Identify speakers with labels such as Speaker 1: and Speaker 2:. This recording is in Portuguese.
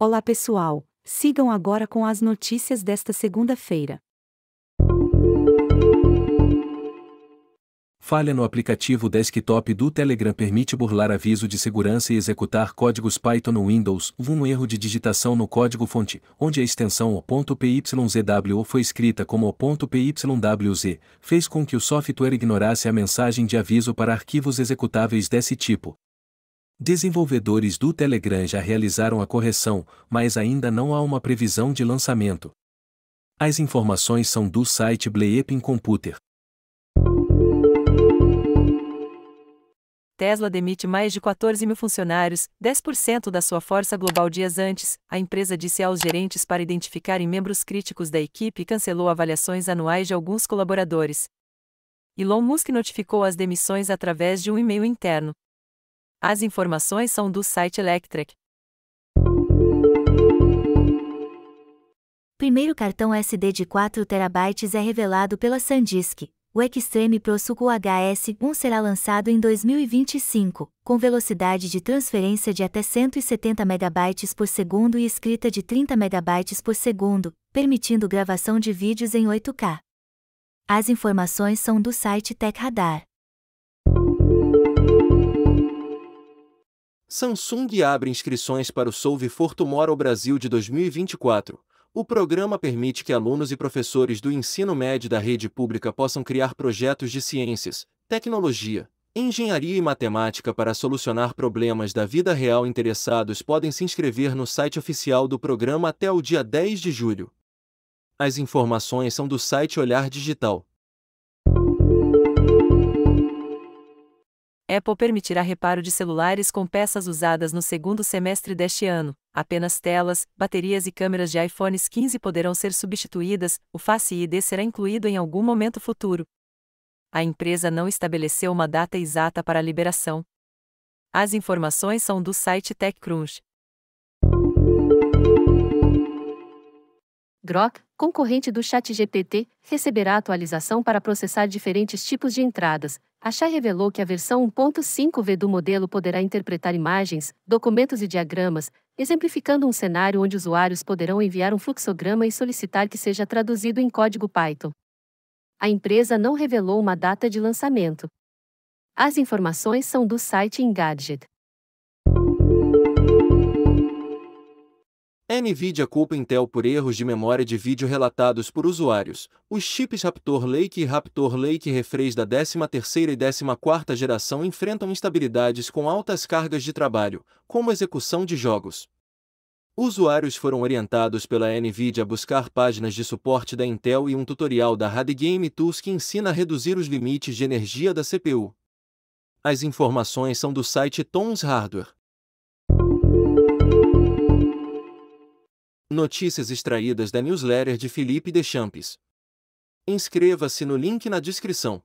Speaker 1: Olá pessoal, sigam agora com as notícias desta segunda-feira.
Speaker 2: Falha no aplicativo desktop do Telegram permite burlar aviso de segurança e executar códigos Python no Windows. Um erro de digitação no código-fonte, onde a extensão .pyzw foi escrita como .pywz, fez com que o software ignorasse a mensagem de aviso para arquivos executáveis desse tipo, Desenvolvedores do Telegram já realizaram a correção, mas ainda não há uma previsão de lançamento. As informações são do site Bleeping Computer.
Speaker 1: Tesla demite mais de 14 mil funcionários, 10% da sua força global dias antes, a empresa disse aos gerentes para identificarem membros críticos da equipe e cancelou avaliações anuais de alguns colaboradores. Elon Musk notificou as demissões através de um e-mail interno. As informações são do site Electric.
Speaker 3: Primeiro cartão SD de 4 TB é revelado pela SanDisk. O Extreme ProSuco HS1 será lançado em 2025, com velocidade de transferência de até 170 MB por segundo e escrita de 30 MB por segundo, permitindo gravação de vídeos em 8K. As informações são do site TechRadar.
Speaker 4: Samsung abre inscrições para o Solve for Tomorrow Brasil de 2024. O programa permite que alunos e professores do ensino médio da rede pública possam criar projetos de ciências, tecnologia, engenharia e matemática para solucionar problemas da vida real. Interessados podem se inscrever no site oficial do programa até o dia 10 de julho. As informações são do site Olhar Digital.
Speaker 1: Apple permitirá reparo de celulares com peças usadas no segundo semestre deste ano. Apenas telas, baterias e câmeras de iPhones 15 poderão ser substituídas, o Face ID será incluído em algum momento futuro. A empresa não estabeleceu uma data exata para a liberação. As informações são do site TechCrunch.
Speaker 5: Grok, concorrente do ChatGPT, receberá atualização para processar diferentes tipos de entradas, a Xai revelou que a versão 1.5V do modelo poderá interpretar imagens, documentos e diagramas, exemplificando um cenário onde usuários poderão enviar um fluxograma e solicitar que seja traduzido em código Python. A empresa não revelou uma data de lançamento. As informações são do site Engadget.
Speaker 4: NVIDIA culpa Intel por erros de memória de vídeo relatados por usuários. Os chips Raptor Lake e Raptor Lake Refresh da 13ª e 14ª geração enfrentam instabilidades com altas cargas de trabalho, como execução de jogos. Usuários foram orientados pela NVIDIA a buscar páginas de suporte da Intel e um tutorial da Game Tools que ensina a reduzir os limites de energia da CPU. As informações são do site Tons Hardware. Notícias extraídas da newsletter de Felipe Deschamps. Inscreva-se no link na descrição.